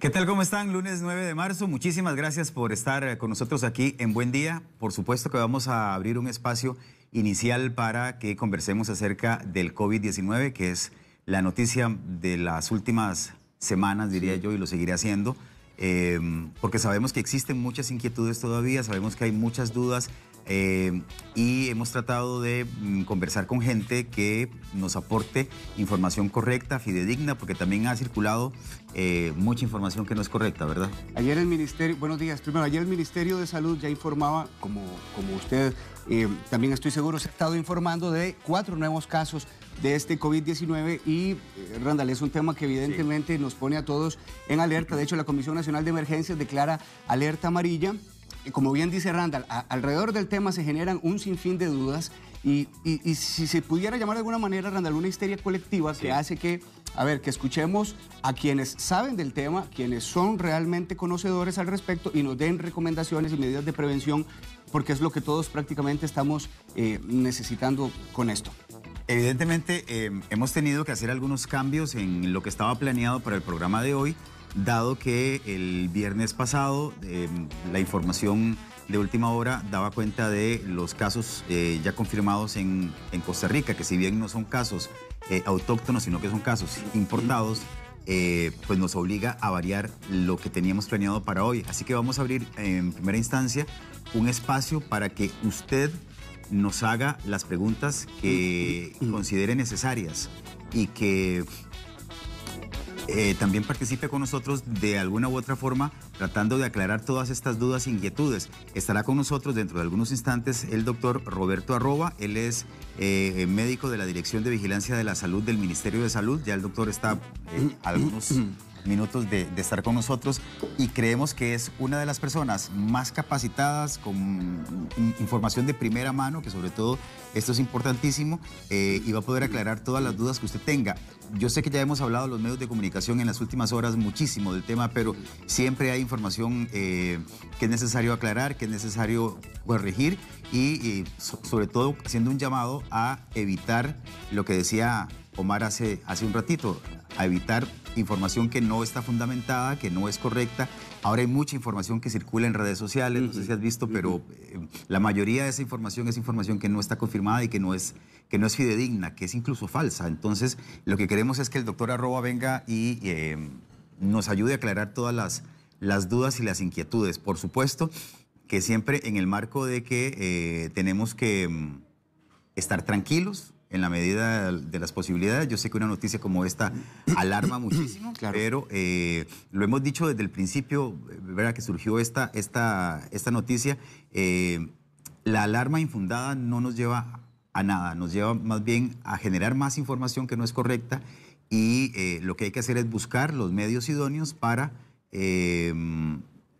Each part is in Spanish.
¿Qué tal? ¿Cómo están? Lunes 9 de marzo. Muchísimas gracias por estar eh, con nosotros aquí en Buen Día. Por supuesto que vamos a abrir un espacio inicial para que conversemos acerca del COVID-19, que es la noticia de las últimas semanas, diría yo, y lo seguiré haciendo, eh, porque sabemos que existen muchas inquietudes todavía, sabemos que hay muchas dudas, eh, y hemos tratado de mm, conversar con gente que nos aporte información correcta, fidedigna, porque también ha circulado eh, mucha información que no es correcta, ¿verdad? Ayer el Ministerio, buenos días, primero, ayer el Ministerio de Salud ya informaba, como, como usted eh, también estoy seguro se ha estado informando de cuatro nuevos casos de este COVID-19 y, eh, es un tema que evidentemente nos pone a todos en alerta. De hecho, la Comisión Nacional de Emergencias declara alerta amarilla como bien dice Randall, alrededor del tema se generan un sinfín de dudas y, si se pudiera llamar de alguna manera, Randall, una histeria colectiva que hace que, a ver, que escuchemos a quienes saben del tema, quienes son realmente conocedores al respecto y nos den recomendaciones y medidas de prevención, porque es lo que todos prácticamente estamos eh, necesitando con esto. Evidentemente, eh, hemos tenido que hacer algunos cambios en lo que estaba planeado para el programa de hoy dado que el viernes pasado em, la información de última hora daba cuenta de los casos eh, ya confirmados en, Costa Rica, que si bien no son casos eh, autóctonos, sino que son casos importados, eh, pues nos obliga a variar lo que teníamos planeado para hoy. Así que vamos a abrir en primera instancia un espacio para que usted nos haga las preguntas que mm. considere necesarias y que eh, también participe con nosotros de alguna u otra forma tratando de aclarar todas estas dudas e inquietudes. Estará con nosotros dentro de algunos instantes el doctor Roberto Arroba, él es eh, médico de la Dirección de Vigilancia de la Salud del Ministerio de Salud, ya el doctor está eh, algunos minutos de, estar con nosotros y creemos que es una de las personas más capacitadas, con información de primera mano, que sobre todo esto es importantísimo, eh, y va a poder aclarar todas las dudas que usted tenga. Yo sé que ya hemos hablado los medios de comunicación en las últimas horas muchísimo del tema, pero siempre hay información eh, que es necesario aclarar, que es necesario corregir y, sobre todo siendo un llamado a evitar lo que decía Omar hace, hace un ratito, a evitar información que no está fundamentada, que no es correcta. Ahora hay mucha información que circula en redes sociales, no sé si has visto, pero eh, la mayoría de esa información es información que no está confirmada y que no es que no es fidedigna, que es incluso falsa. Entonces, lo que queremos es que el doctor Arroba venga y eh, nos ayude a aclarar todas las, dudas y las inquietudes. Por supuesto, que siempre en el marco de que eh, tenemos que mm, estar tranquilos, en la medida de las posibilidades. Yo sé que una noticia como esta alarma muchísimo, pero eh, lo hemos dicho desde el principio, ¿verdad? Que surgió esta, esta, esta noticia. Eh, la alarma infundada no nos lleva a nada, nos lleva más bien a generar más información que no es correcta y eh, lo que hay que hacer es buscar los medios idóneos para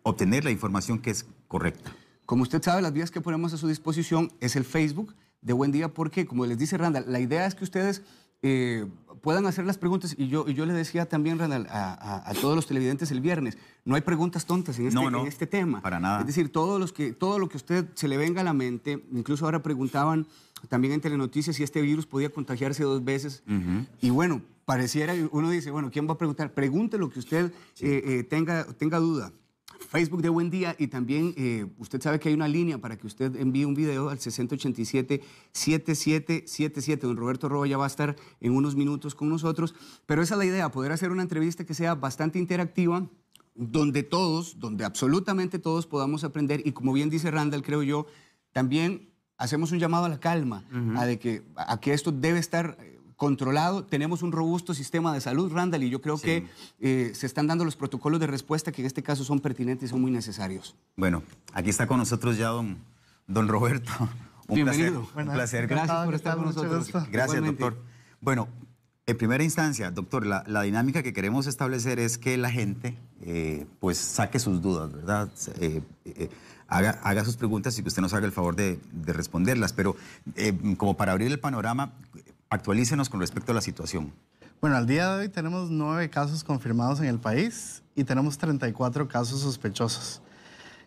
obtener la información que es correcta. Como usted sabe, las vías que ponemos a su disposición es el Facebook, de Buen Día, porque, como les dice Randall, la idea es que ustedes eh, puedan hacer las preguntas. Y yo, y yo le decía también, Randall, a, todos los televidentes el viernes, no hay preguntas tontas este, en este, tema. Para nada. Es decir, todos los que, todo lo que a usted se le venga a la mente, incluso ahora preguntaban también en Telenoticias si este virus podía contagiarse dos veces. Y bueno, pareciera, uno dice, bueno, ¿quién va a preguntar? Pregunte lo que usted eh, eh, tenga, tenga duda. Facebook de Buen Día y también eh, usted sabe que hay una línea para que usted envíe un video al 687 7777 Don Roberto Robo ya va a estar en unos minutos con nosotros, pero esa es la idea, poder hacer una entrevista que sea bastante interactiva donde todos, donde absolutamente todos podamos aprender y como bien dice Randall, creo yo, también hacemos un llamado a la calma, de que, a que esto debe estar eh, controlado. Tenemos un robusto sistema de salud, Randall, y yo creo que eh, se están dando los protocolos de respuesta que en este caso son pertinentes y son muy necesarios. Bueno, aquí está con nosotros ya don, don Roberto. Un Placer, un placer. Gracias por estar con nosotros. Gracias, doctor. Bueno, en primera instancia, doctor, la, dinámica que queremos establecer es que la gente eh, pues saque sus dudas, ¿verdad? Eh, haga, sus preguntas y que usted nos haga el favor de responderlas. Pero como para abrir el panorama, Actualícenos con respecto a la situación. Bueno, al día de hoy tenemos nueve casos confirmados en el país y tenemos 34 casos sospechosos.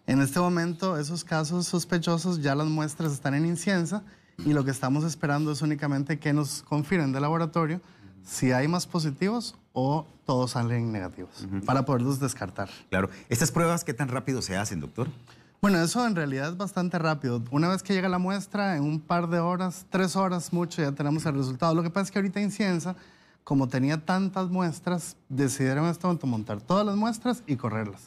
En este momento, esos casos sospechosos ya las muestras están en incienza y lo que estamos esperando es únicamente que nos confirmen de laboratorio si hay más positivos o todos salen negativos para poderlos descartar. Claro. ¿Estas pruebas qué tan rápido se hacen, doctor? Bueno, eso en realidad es bastante rápido. Una vez que llega la muestra, en un par de horas, tres horas mucho, ya tenemos el resultado. Lo que pasa es que ahorita en como tenía tantas muestras, decidieron en este montar todas las muestras y correrlas.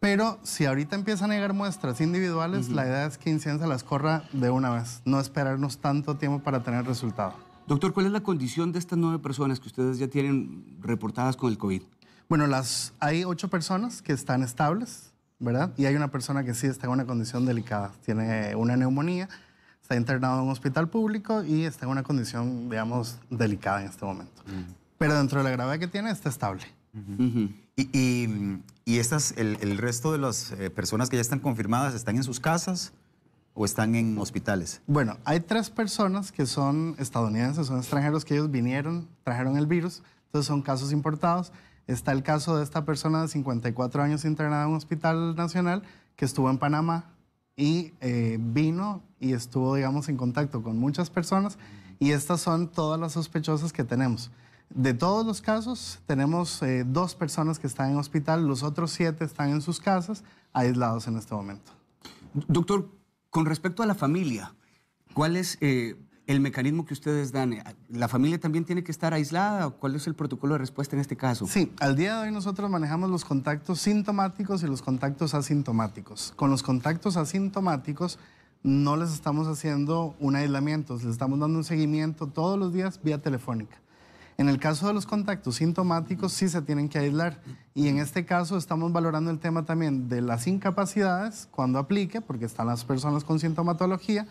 Pero si ahorita empiezan a llegar muestras individuales, la idea es que Incienza las corra de una vez, no esperarnos tanto tiempo para tener resultado. Doctor, ¿cuál es la condición de estas nueve personas que ustedes ya tienen reportadas con el COVID? Bueno, las, hay ocho personas que están estables, ¿verdad? Y hay una persona que sí está en una condición delicada, tiene una neumonía, está internado en un hospital público y está en una condición, digamos, delicada en este momento. Pero dentro de la gravedad que tiene, está estable. Y, estas, el, el, resto de las eh, personas que ya están confirmadas, ¿están en sus casas? o están en hospitales? Bueno, hay tres personas que son estadounidenses, son extranjeros que ellos vinieron, trajeron el virus, entonces son casos importados. Está el caso de esta persona de 54 años internada en un hospital nacional que estuvo en Panamá y eh, vino y estuvo, digamos, en contacto con muchas personas y estas son todas las sospechosas que tenemos. De todos los casos, tenemos eh, dos personas que están en hospital, los otros siete están en sus casas, aislados en este momento. Doctor, con respecto a la familia, ¿cuál es eh, el mecanismo que ustedes dan, eh, ¿la familia también tiene que estar aislada? o ¿Cuál es el protocolo de respuesta en este caso? Sí, al día de hoy nosotros manejamos los contactos sintomáticos y los contactos asintomáticos. Con los contactos asintomáticos no les estamos haciendo un aislamiento, les estamos dando un seguimiento todos los días vía telefónica. En el caso de los contactos sintomáticos sí se tienen que aislar y en este caso estamos valorando el tema también de las incapacidades cuando aplique, porque están las personas con sintomatología,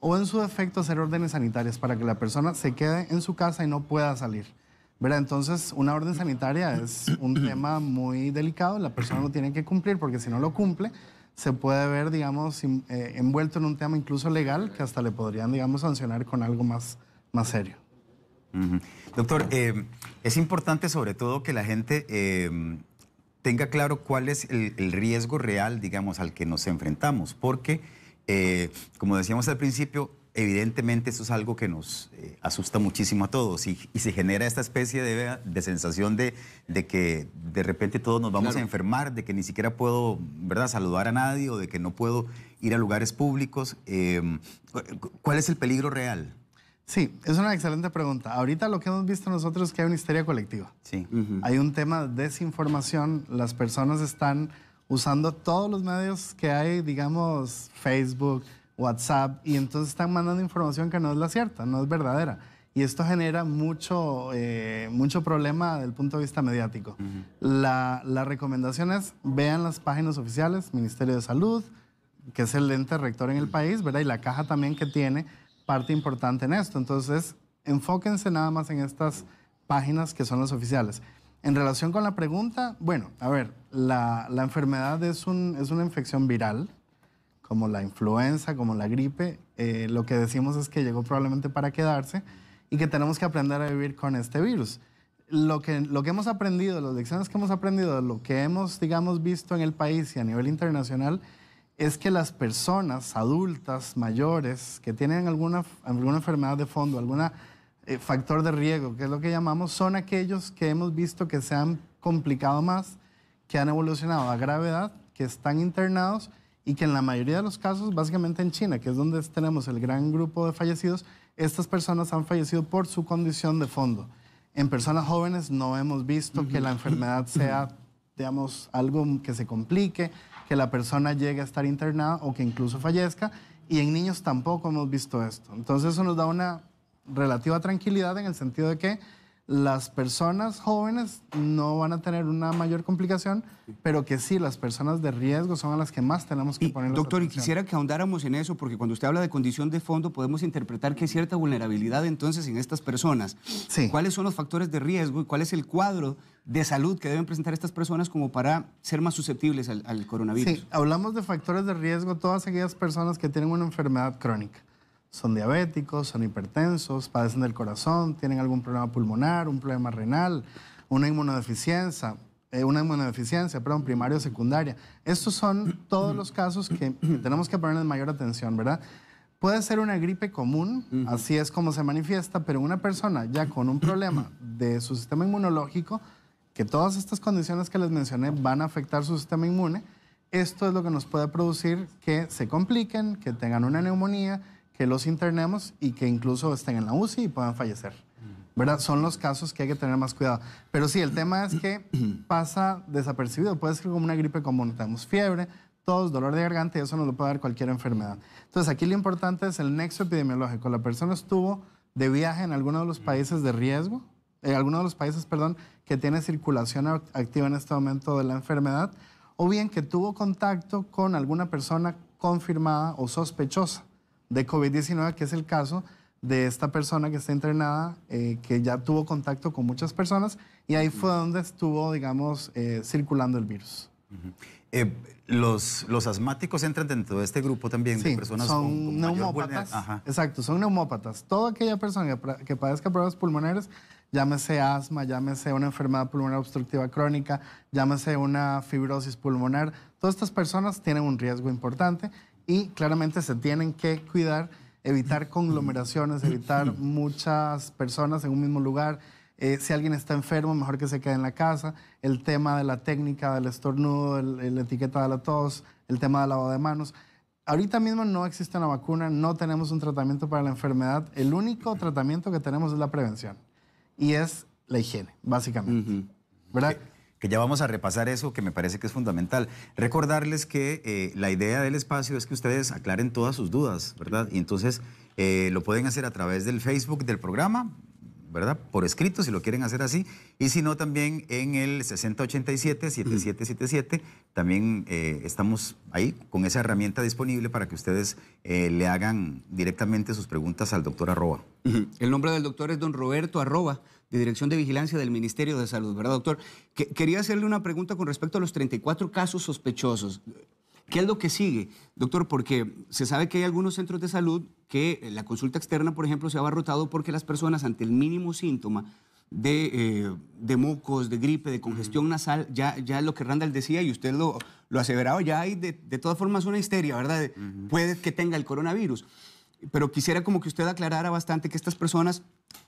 o en su defecto hacer órdenes sanitarias para que la persona se quede en su casa y no pueda salir. ¿verdad? Entonces, una orden sanitaria es un tema muy delicado, la persona lo tiene que cumplir porque si no lo cumple, se puede ver, digamos, eh, envuelto en un tema incluso legal que hasta le podrían, digamos, sancionar con algo más, más serio. Doctor, eh, es importante sobre todo que la gente eh, tenga claro cuál es el, el riesgo real, digamos, al que nos enfrentamos, porque eh, como decíamos al principio, evidentemente eso es algo que nos eh, asusta muchísimo a todos y, se genera esta especie de, sensación de, que de repente todos nos vamos a enfermar, de que ni siquiera puedo ¿verdad? saludar a nadie o de que no puedo ir a lugares públicos. Eh, ¿Cuál es el peligro real? Sí, es una excelente pregunta. Ahorita lo que hemos visto nosotros es que hay una histeria colectiva. Sí. Hay un tema de desinformación, las personas están usando todos los medios que hay, digamos, Facebook, WhatsApp, y entonces están mandando información que no es la cierta, no es verdadera. Y esto genera mucho, eh, mucho problema desde el punto de vista mediático. la, la, recomendación es, vean las páginas oficiales, Ministerio de Salud, que es el ente rector en el país, ¿verdad? Y la caja también que tiene parte importante en esto. Entonces, enfóquense nada más en estas páginas que son las oficiales. En relación con la pregunta, bueno, a ver, la, la enfermedad es, un, es, una infección viral, como la influenza, como la gripe. Eh, lo que decimos es que llegó probablemente para quedarse y que tenemos que aprender a vivir con este virus. Lo que, lo que hemos aprendido, las lecciones que hemos aprendido, lo que hemos, digamos, visto en el país y a nivel internacional, es que las personas adultas, mayores, que tienen alguna, alguna enfermedad de fondo, alguna eh, factor de riesgo, que es lo que llamamos, son aquellos que hemos visto que se han complicado más, que han evolucionado a gravedad, que están internados y que en la mayoría de los casos, básicamente en China, que es donde tenemos el gran grupo de fallecidos, estas personas han fallecido por su condición de fondo. En personas jóvenes no hemos visto que la enfermedad sea, digamos, algo que se complique, que la persona llegue a estar internada o que incluso fallezca, y en niños tampoco hemos visto esto. Entonces eso nos da una relativa tranquilidad en el sentido de que las personas jóvenes no van a tener una mayor complicación, pero que sí, las personas de riesgo son a las que más tenemos que poner Doctor, y quisiera que ahondáramos en eso, porque cuando usted habla de condición de fondo, podemos interpretar que hay cierta vulnerabilidad entonces en estas personas. ¿Cuáles son los factores de riesgo y cuál es el cuadro de salud que deben presentar estas personas como para ser más susceptibles al, al coronavirus? hablamos de factores de riesgo todas aquellas personas que tienen una enfermedad crónica son diabéticos, son hipertensos, padecen del corazón, tienen algún problema pulmonar, un problema renal, una inmunodeficiencia, eh, una inmunodeficiencia, perdón, primaria o secundaria. Estos son todos los casos que, tenemos que ponerles mayor atención, ¿verdad? Puede ser una gripe común, así es como se manifiesta, pero una persona ya con un problema de su sistema inmunológico, que todas estas condiciones que les mencioné van a afectar su sistema inmune, esto es lo que nos puede producir que se compliquen, que tengan una neumonía, que los internemos y que incluso estén en la UCI y puedan fallecer. ¿verdad? Son los casos que hay que tener más cuidado. Pero sí, el tema es que pasa desapercibido. Puede ser como una gripe común. Tenemos fiebre, tos, dolor de garganta y eso nos lo puede dar cualquier enfermedad. Entonces, aquí lo importante es el nexo epidemiológico. La persona estuvo de viaje en alguno de los países de riesgo, en eh, alguno de los países, perdón, que tiene circulación activa en este momento de la enfermedad, o bien que tuvo contacto con alguna persona confirmada o sospechosa de COVID-19, que es el caso de esta persona que está entrenada, eh, que ya tuvo contacto con muchas personas y ahí fue donde estuvo, digamos, eh, circulando el virus. Eh, los, los, asmáticos entran dentro de este grupo también de personas son con, neumópatas. exacto, son neumópatas. Toda aquella persona que, que padezca problemas pulmonares, llámese asma, llámese una enfermedad pulmonar obstructiva crónica, llámese una fibrosis pulmonar, todas estas personas tienen un riesgo importante y claramente se tienen que cuidar, evitar conglomeraciones, evitar muchas personas en un mismo lugar. Eh, si alguien está enfermo, mejor que se quede en la casa. El tema de la técnica, del estornudo, la etiqueta de la tos, el tema del lavado de manos. Ahorita mismo no existe una vacuna, no tenemos un tratamiento para la enfermedad. El único tratamiento que tenemos es la prevención y es la higiene, básicamente. ¿Verdad? Eh, que ya vamos a repasar eso, que me parece que es fundamental. Recordarles que eh, la idea del espacio es que ustedes aclaren todas sus dudas, ¿verdad? Y entonces eh, lo pueden hacer a través del Facebook del programa, ¿verdad? Por escrito, si lo quieren hacer así, y si no, también en el 6087-7777, también eh, estamos ahí con esa herramienta disponible para que ustedes eh, le hagan directamente sus preguntas al doctor Arroba. El nombre del doctor es don Roberto Arroba, de Dirección de Vigilancia del Ministerio de Salud, ¿verdad, doctor? quería hacerle una pregunta con respecto a los 34 casos sospechosos. ¿Qué es lo que sigue, doctor? Porque se sabe que hay algunos centros de salud que eh, la consulta externa, por ejemplo, se ha abarrotado porque las personas ante el mínimo síntoma de, eh, mucos, de mocos, de gripe, de congestión nasal, ya, ya lo que Randall decía y usted lo, lo aseveraba, ya hay de, de todas formas una histeria, ¿verdad? Puede que tenga el coronavirus. Pero quisiera como que usted aclarara bastante que estas personas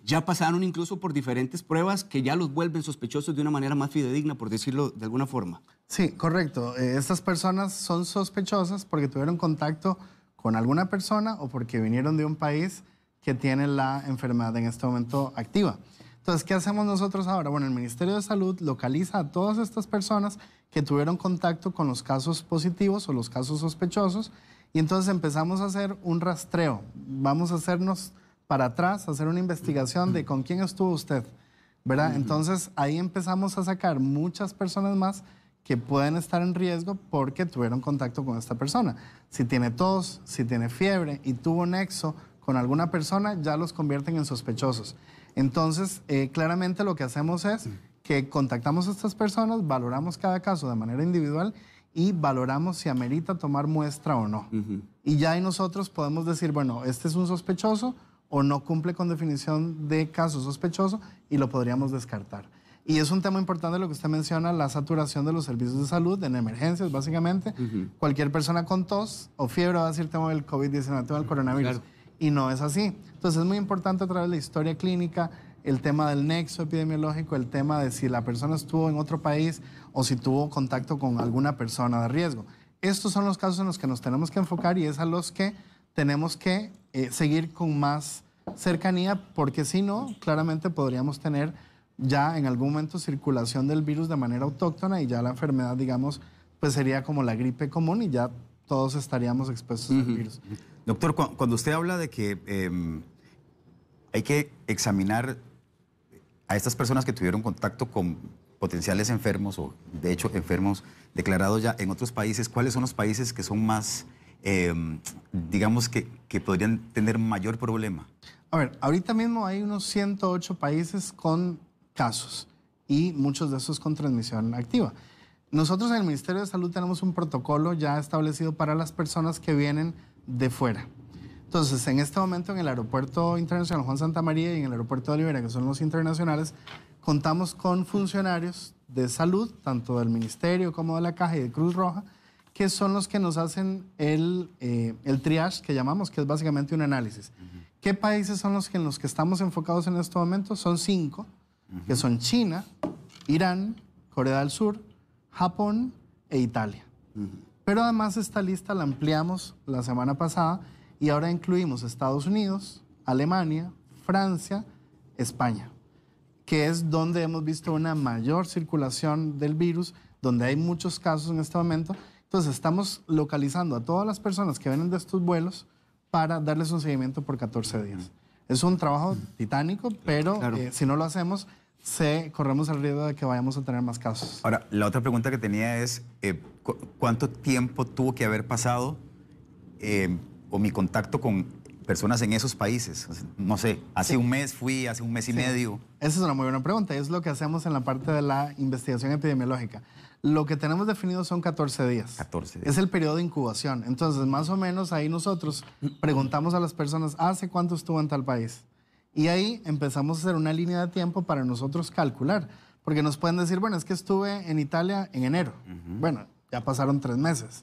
ya pasaron incluso por diferentes pruebas que ya los vuelven sospechosos de una manera más fidedigna, por decirlo de alguna forma. Sí, correcto. Eh, estas personas son sospechosas porque tuvieron contacto con alguna persona o porque vinieron de un país que tiene la enfermedad en este momento activa. Entonces, ¿qué hacemos nosotros ahora? Bueno, el Ministerio de Salud localiza a todas estas personas que tuvieron contacto con los casos positivos o los casos sospechosos y entonces empezamos a hacer un rastreo. Vamos a hacernos para atrás, hacer una investigación de con quién estuvo usted, ¿verdad? Entonces ahí empezamos a sacar muchas personas más que pueden estar en riesgo porque tuvieron contacto con esta persona. Si tiene tos, si tiene fiebre y tuvo nexo con alguna persona, ya los convierten en sospechosos. Entonces, eh, claramente lo que hacemos es que contactamos a estas personas, valoramos cada caso de manera individual y valoramos si amerita tomar muestra o no. Y ya ahí nosotros podemos decir, bueno, este es un sospechoso o no cumple con definición de caso sospechoso y lo podríamos descartar. Y es un tema importante lo que usted menciona, la saturación de los servicios de salud en emergencias, básicamente. Cualquier persona con tos o fiebre va a decir, tema del COVID-19, tema el coronavirus. Y no es así. Entonces es muy importante a través de la historia clínica, el tema del nexo epidemiológico, el tema de si la persona estuvo en otro país o si tuvo contacto con alguna persona de riesgo. Estos son los casos en los que nos tenemos que enfocar y es a los que tenemos que eh, seguir con más cercanía porque si no, claramente podríamos tener ya en algún momento circulación del virus de manera autóctona y ya la enfermedad, digamos, pues sería como la gripe común y ya todos estaríamos expuestos al virus. Doctor, cuando usted habla de que em, hay que examinar a estas personas que tuvieron contacto con potenciales enfermos o de hecho enfermos declarados ya en otros países, ¿cuáles son los países que son más, em, digamos, que podrían tener mayor problema? A ver, ahorita mismo hay unos 108 países con casos y muchos de esos con transmisión activa. Nosotros en el Ministerio de Salud tenemos un protocolo ya establecido para las personas que vienen de fuera. Entonces, en este momento en el Aeropuerto Internacional Juan Santa María y en el Aeropuerto de Olivera, que son los internacionales, contamos con funcionarios de salud, tanto del Ministerio como de la Caja y de Cruz Roja, que son los que nos hacen el, eh, el triage que llamamos, que es básicamente un análisis. ¿Qué países son los que en los que estamos enfocados en este momento? Son cinco que son China, Irán, Corea del Sur, Japón e Italia. Pero además esta lista la ampliamos la semana pasada y ahora incluimos Estados Unidos, Alemania, Francia, España, que es donde hemos visto una mayor circulación del virus, donde hay muchos casos en este momento. Entonces estamos localizando a todas las personas que vienen de estos vuelos para darles un seguimiento por 14 días. Es un trabajo titánico, pero eh, si no lo hacemos, se corremos el riesgo de que vayamos a tener más casos. Ahora, la otra pregunta que tenía es, eh, ¿cuánto tiempo tuvo que haber pasado eh, o mi contacto con personas en esos países? No sé, hace un mes fui, hace un mes y medio. Esa es una muy buena pregunta, es lo que hacemos en la parte de la investigación epidemiológica. Lo que tenemos definido son 14 días. 14 días. Es el periodo de incubación. Entonces, más o menos ahí nosotros preguntamos a las personas, ¿hace cuánto estuvo en tal país? Y ahí empezamos a hacer una línea de tiempo para nosotros calcular, porque nos pueden decir, bueno, es que estuve en Italia en enero. Bueno, ya pasaron tres meses.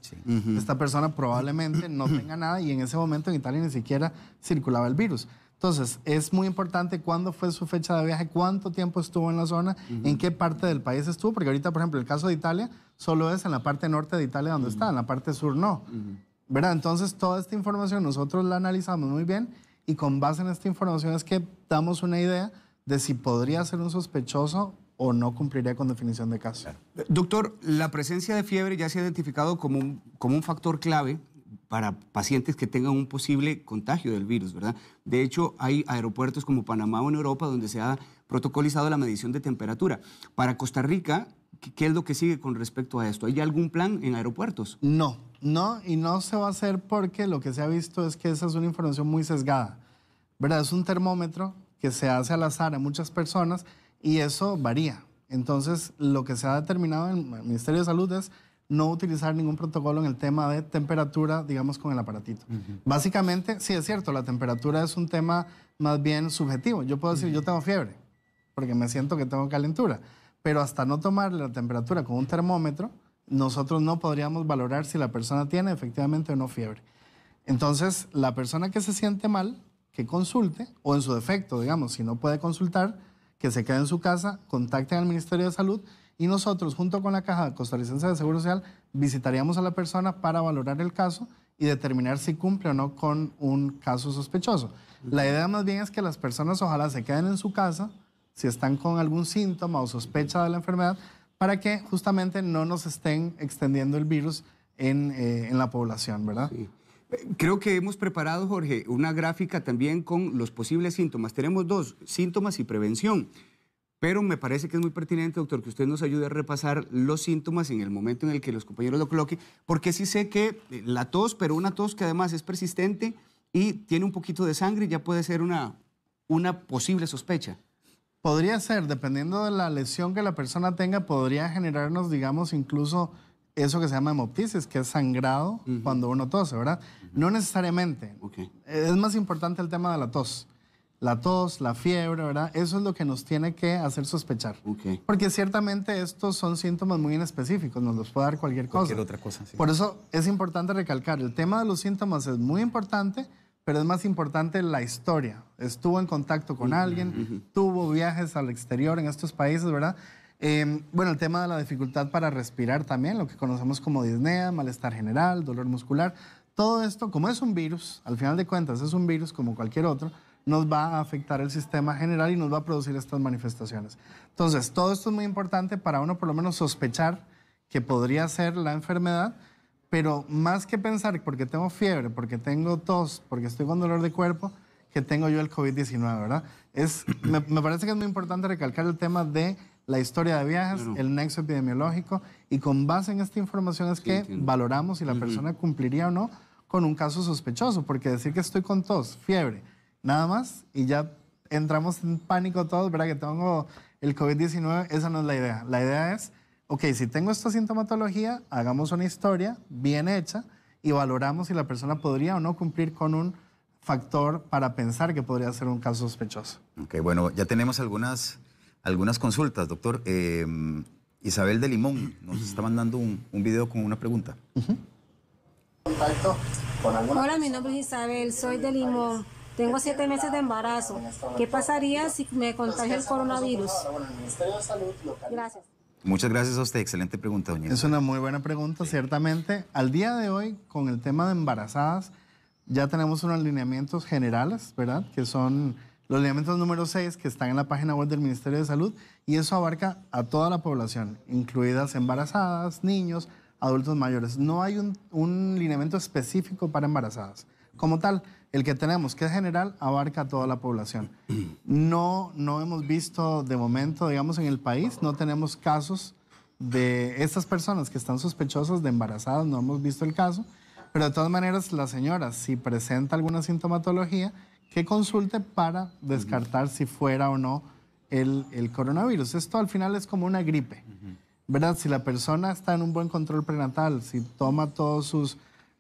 Esta persona probablemente no tenga nada y en ese momento en Italia ni siquiera circulaba el virus. Entonces, es muy importante cuándo fue su fecha de viaje, cuánto tiempo estuvo en la zona, en qué parte del país estuvo, porque ahorita, por ejemplo, el caso de Italia solo es en la parte norte de Italia donde está, en la parte sur no. ¿Verdad? Entonces, toda esta información nosotros la analizamos muy bien y con base en esta información es que damos una idea de si podría ser un sospechoso o no cumpliría con definición de caso. Doctor, la presencia de fiebre ya se ha identificado como un, como un factor clave para pacientes que tengan un posible contagio del virus, ¿verdad? De hecho, hay aeropuertos como Panamá o en Europa donde se ha protocolizado la medición de temperatura. Para Costa Rica, ¿qué es lo que sigue con respecto a esto? ¿Hay algún plan en aeropuertos? No, no, y no se va a hacer porque lo que se ha visto es que esa es una información muy sesgada. ¿Verdad? Es un termómetro que se hace al azar a muchas personas y eso varía. Entonces, lo que se ha determinado en el Ministerio de Salud es no utilizar ningún protocolo en el tema de temperatura, digamos, con el aparatito. Básicamente, sí es cierto, la temperatura es un tema más bien subjetivo. Yo puedo decir, yo tengo fiebre, porque me siento que tengo calentura, pero hasta no tomar la temperatura con un termómetro, nosotros no podríamos valorar si la persona tiene efectivamente o no fiebre. Entonces, la persona que se siente mal, que consulte, o en su defecto, digamos, si no puede consultar, que se quede en su casa, contacten al Ministerio de Salud y nosotros, junto con la Caja Costarricense de Seguro Social, visitaríamos a la persona para valorar el caso y determinar si cumple o no con un caso sospechoso. La idea más bien es que las personas ojalá se queden en su casa, si están con algún síntoma o sospecha de la enfermedad, para que justamente no nos estén extendiendo el virus en, eh, la población, ¿verdad? Creo que hemos preparado, Jorge, una gráfica también con los posibles síntomas. Tenemos dos, síntomas y prevención. Pero me parece que es muy pertinente, doctor, que usted nos ayude a repasar los síntomas en el momento en el que los compañeros lo coloquen, porque sí sé que eh, la tos, pero una tos que además es persistente y tiene un poquito de sangre, ya puede ser una, una posible sospecha podría ser, dependiendo de la lesión que la persona tenga, podría generarnos, digamos, incluso eso que se llama hemoptisis, que es sangrado cuando uno tose, ¿verdad? No necesariamente. Es más importante el tema de la tos. La tos, la fiebre, ¿verdad? Eso es lo que nos tiene que hacer sospechar. Porque ciertamente estos son síntomas muy inespecíficos, nos los puede dar cualquier cosa. Cualquier otra cosa, Por eso es importante recalcar, el tema de los síntomas es muy importante, pero es más importante la historia. Estuvo en contacto con alguien, tuvo viajes al exterior en estos países, ¿verdad? Em, bueno, el tema de la dificultad para respirar también, lo que conocemos como disnea, malestar general, dolor muscular. Todo esto, como es un virus, al final de cuentas es un virus como cualquier otro, nos va a afectar el sistema general y nos va a producir estas manifestaciones. Entonces, todo esto es muy importante para uno por lo menos sospechar que podría ser la enfermedad pero más que pensar porque tengo fiebre, porque tengo tos, porque estoy con dolor de cuerpo, que tengo yo el COVID-19, ¿verdad? Es, me, parece que es muy importante recalcar el tema de la historia de viajes, el nexo epidemiológico, y con base en esta información es que valoramos si la persona cumpliría o no con un caso sospechoso, porque decir que estoy con tos, fiebre, nada más, y ya entramos en pánico todos, ¿verdad? Que tengo el COVID-19, esa no es la idea. La idea es ok, si tengo esta sintomatología, hagamos una historia bien hecha y valoramos si la persona podría o no cumplir con un factor para pensar que podría ser un caso sospechoso. Ok, bueno, ya tenemos algunas, algunas consultas, doctor. Isabel de Limón nos está mandando un, video con una pregunta. Hola, mi nombre es Isabel, soy de Limón. Tengo siete meses de embarazo. ¿Qué pasaría si me contagia el coronavirus? Gracias. Muchas gracias a usted. Excelente pregunta, doña. Es una muy buena pregunta, ciertamente. Al día de hoy, con el tema de embarazadas, ya tenemos unos lineamientos generales, ¿verdad? Que son los lineamientos número 6 que están en la página web del Ministerio de Salud y eso abarca a toda la población, incluidas embarazadas, niños, adultos mayores. No hay un, un lineamiento específico para embarazadas como tal, el que tenemos, que es general, abarca a toda la población. No, no hemos visto de momento, digamos, en el país, no tenemos casos de estas personas que están sospechosas de embarazadas, no hemos visto el caso, pero de todas maneras la señora, si presenta alguna sintomatología, que consulte para descartar si fuera o no el, coronavirus. Esto al final es como una gripe, ¿verdad? Si la persona está en un buen control prenatal, si toma todos sus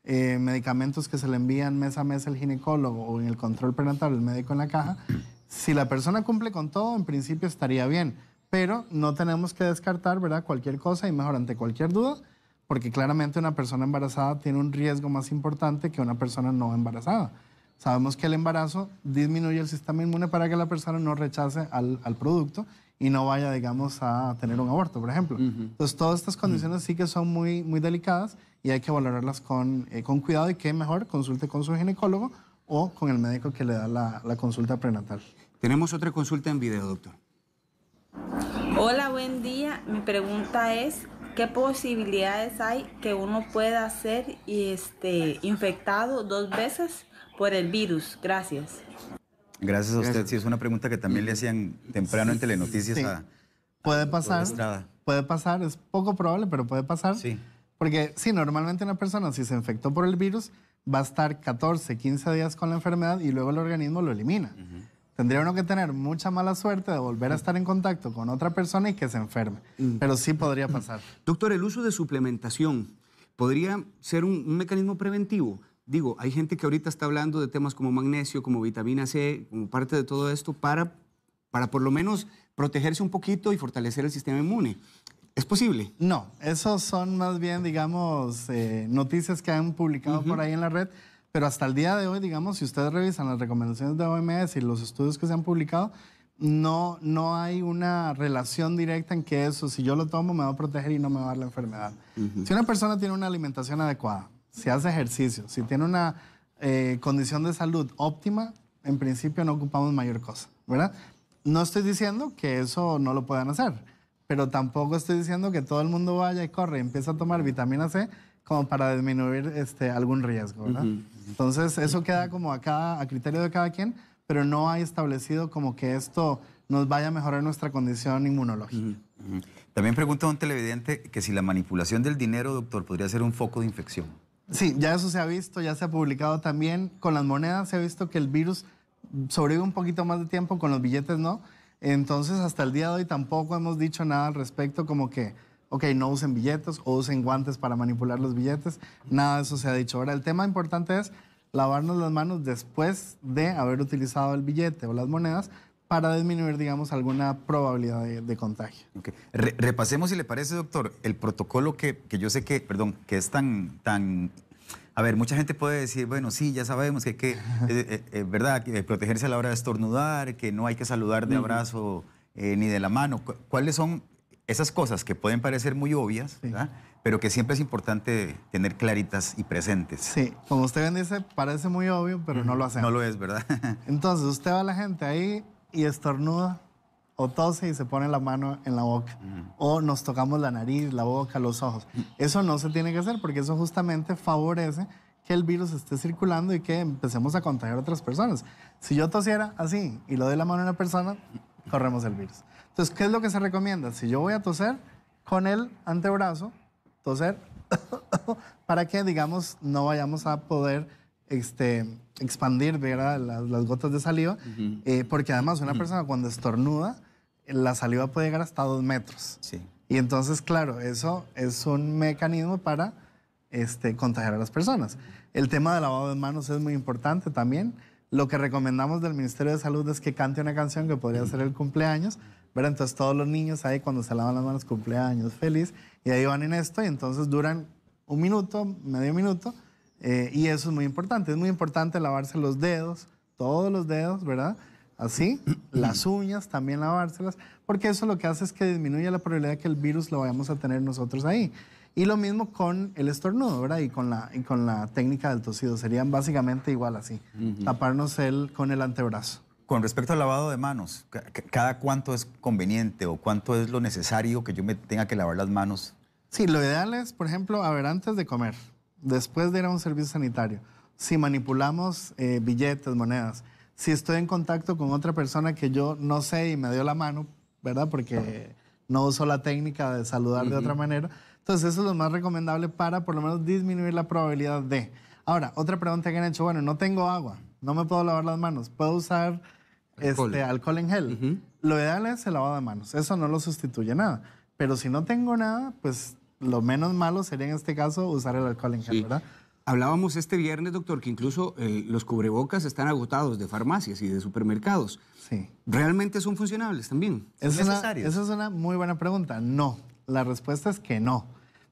eh, medicamentos que se le envían mes a mes al ginecólogo o en el control prenatal el médico en la caja, si la persona cumple con todo, en principio estaría bien. Pero no tenemos que descartar ¿verdad? cualquier cosa y mejor ante cualquier duda, porque claramente una persona embarazada tiene un riesgo más importante que una persona no embarazada. Sabemos que el embarazo disminuye el sistema inmune para que la persona no rechace al producto y no vaya, digamos, a tener un aborto, por ejemplo. Entonces, todas estas condiciones sí que son muy, muy delicadas y hay que valorarlas con, eh, con cuidado y que mejor consulte con su ginecólogo o con el médico que le da la, consulta prenatal. Tenemos otra consulta en video, doctor. Hola, buen día. Mi pregunta es, ¿qué posibilidades hay que uno pueda ser este, infectado dos veces por el virus? Gracias. Gracias a usted. Sí, es una pregunta que también le hacían temprano en Telenoticias a, Puede pasar. Puede pasar, es poco probable, pero puede pasar. Sí. Porque sí, normalmente una persona, si se infectó por el virus, va a estar 14, 15 días con la enfermedad y luego el organismo lo elimina. Tendría uno que tener mucha mala suerte de volver a estar en contacto con otra persona y que se enferme. Mm. Pero sí podría pasar. Doctor, el uso de suplementación podría ser un mecanismo preventivo digo, hay gente que ahorita está hablando de temas como magnesio, como vitamina C, como parte de todo esto, para, para por lo menos protegerse un poquito y fortalecer el sistema inmune. ¿Es posible? No, esos son más bien, digamos, eh, noticias que han publicado por ahí en la red, pero hasta el día de hoy, digamos, si ustedes revisan las recomendaciones de OMS y los estudios que se han publicado, no, no hay una relación directa en que eso, si yo lo tomo, me va a proteger y no me va a dar la enfermedad. Si una persona tiene una alimentación adecuada, si hace ejercicio, si tiene una eh, condición de salud óptima, en principio no ocupamos mayor cosa, ¿verdad? No estoy diciendo que eso no lo puedan hacer, pero tampoco estoy diciendo que todo el mundo vaya y corre y empiece a tomar vitamina C como para disminuir este, algún riesgo, ¿verdad? Entonces, eso queda como a, cada, a criterio de cada quien, pero no hay establecido como que esto nos vaya a mejorar nuestra condición inmunológica. También preguntó un televidente que si la manipulación del dinero, doctor, podría ser un foco de infección. Sí, ya eso se ha visto, ya se ha publicado también. Con las monedas se ha visto que el virus sobrevive un poquito más de tiempo, con los billetes no. Entonces, hasta el día de hoy tampoco hemos dicho nada al respecto, como que, ok, no usen billetes o usen guantes para manipular los billetes. Nada de eso se ha dicho. Ahora, el tema importante es lavarnos las manos después de haber utilizado el billete o las monedas para disminuir, digamos, alguna probabilidad de, contagio. Okay. repasemos, si le parece, doctor, el protocolo que, yo sé que, perdón, que es tan, tan... A ver, mucha gente puede decir, bueno, sí, ya sabemos que hay que, eh, eh, eh, protegerse a la hora de estornudar, que no hay que saludar de abrazo ni de la mano. ¿Cuáles son esas cosas que pueden parecer muy obvias, pero que siempre es importante tener claritas y presentes. Sí, como usted bien dice, parece muy obvio, pero no lo hacemos. No lo es, ¿verdad? Entonces, usted va a la gente ahí y estornuda o tose y se pone la mano en la boca. O nos tocamos la nariz, la boca, los ojos. Eso no se tiene que hacer porque eso justamente favorece que el virus esté circulando y que empecemos a contagiar a otras personas. Si yo tosiera así y lo doy la mano a una persona, corremos el virus. Entonces, ¿qué es lo que se recomienda? Si yo voy a toser, con el antebrazo, toser, para que, digamos, no vayamos a poder este, expandir ver Las, gotas de saliva, eh, porque además una persona cuando estornuda, la saliva puede llegar hasta dos metros. Sí. Y entonces, claro, eso es un mecanismo para este, contagiar a las personas. El tema del lavado de manos es muy importante también. Lo que recomendamos del Ministerio de Salud es que cante una canción que podría ser el cumpleaños. verán Entonces todos los niños ahí cuando se lavan las manos, cumpleaños, feliz. Y ahí van en esto y entonces duran un minuto, medio minuto eh, y eso es muy importante. Es muy importante lavarse los dedos, todos los dedos, ¿verdad? Así, las uñas también lavárselas, porque eso lo que hace es que disminuye la probabilidad de que el virus lo vayamos a tener nosotros ahí. Y lo mismo con el estornudo, ¿verdad? Y con la, técnica del tosido. Serían básicamente igual así. Taparnos el, con el antebrazo. Con respecto al lavado de manos, ¿cada cuánto es conveniente o cuánto es lo necesario que yo me tenga que lavar las manos? Sí, lo ideal es, por ejemplo, a ver, antes de comer, después de ir a un servicio sanitario, si manipulamos eh, billetes, monedas, si estoy en contacto con otra persona que yo no sé y me dio la mano, ¿verdad? Porque no uso la técnica de saludar de otra manera. Entonces eso es lo más recomendable para por lo menos disminuir la probabilidad de. Ahora, otra pregunta que han hecho, bueno, no tengo agua, no me puedo lavar las manos, puedo usar alcohol, este, alcohol en gel. Lo ideal es el lavado de manos, eso no lo sustituye nada. Pero si no tengo nada, pues lo menos malo sería en este caso usar el alcohol en gel, ¿verdad? Hablábamos este viernes, doctor, que incluso eh, los cubrebocas están agotados de farmacias y de supermercados. Sí. ¿Realmente son funcionables también? es necesario. esa es una muy buena pregunta. No, la respuesta es que no.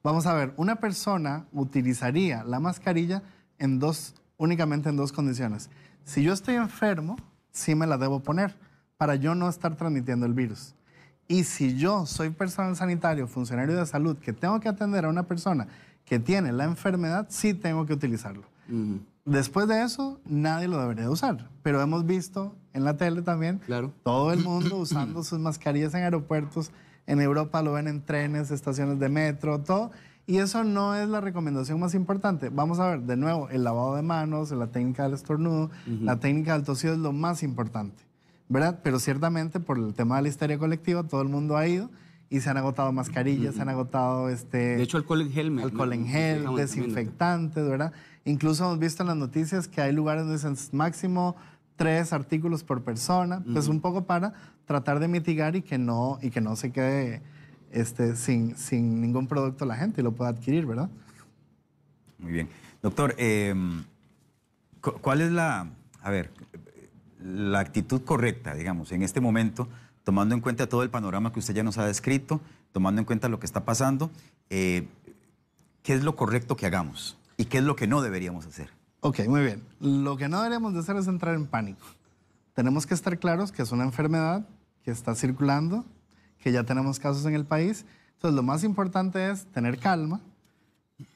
Vamos a ver, una persona utilizaría la mascarilla en dos, únicamente en dos condiciones. Si yo estoy enfermo, sí me la debo poner para yo no estar transmitiendo el virus. Y si yo soy personal sanitario, funcionario de salud, que tengo que atender a una persona que tiene la enfermedad, sí tengo que utilizarlo. Después de eso, nadie lo debería usar. Pero hemos visto en la tele también claro. todo el mundo usando sus mascarillas en aeropuertos. En Europa lo ven en trenes, estaciones de metro, todo. Y eso no es la recomendación más importante. Vamos a ver, de nuevo, el lavado de manos, la técnica del estornudo, la técnica del tosido es lo más importante. ¿verdad? Pero ciertamente por el tema de la historia colectiva todo el mundo ha ido y se han agotado mascarillas, se han agotado este... De hecho, alcohol en gel. Alcohol en gel, desinfectantes, ¿verdad? Incluso hemos visto en las noticias que hay lugares donde es máximo tres artículos por persona, pues un poco para tratar de mitigar y que no, y que no se quede este, sin, sin ningún producto la gente y lo pueda adquirir, ¿verdad? Muy bien. Doctor, em, ¿cuál es la... A ver, la actitud correcta, digamos, en este momento, tomando en cuenta todo el panorama que usted ya nos ha descrito, tomando en cuenta lo que está pasando, eh, ¿qué es lo correcto que hagamos y qué es lo que no deberíamos hacer? Ok, muy bien. Lo que no deberíamos hacer es entrar en pánico. Tenemos que estar claros que es una enfermedad que está circulando, que ya tenemos casos en el país. Entonces, lo más importante es tener calma,